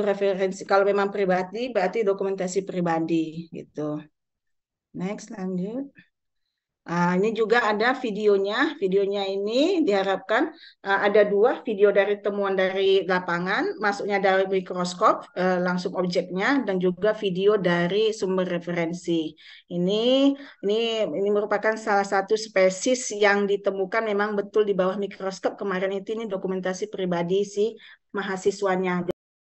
referensi kalau memang pribadi berarti dokumentasi pribadi gitu. Next lanjut. Nah, ini juga ada videonya. Videonya ini diharapkan uh, ada dua video dari temuan dari lapangan, masuknya dari mikroskop, uh, langsung objeknya, dan juga video dari sumber referensi. Ini ini ini merupakan salah satu spesies yang ditemukan memang betul di bawah mikroskop kemarin itu ini dokumentasi pribadi si mahasiswanya.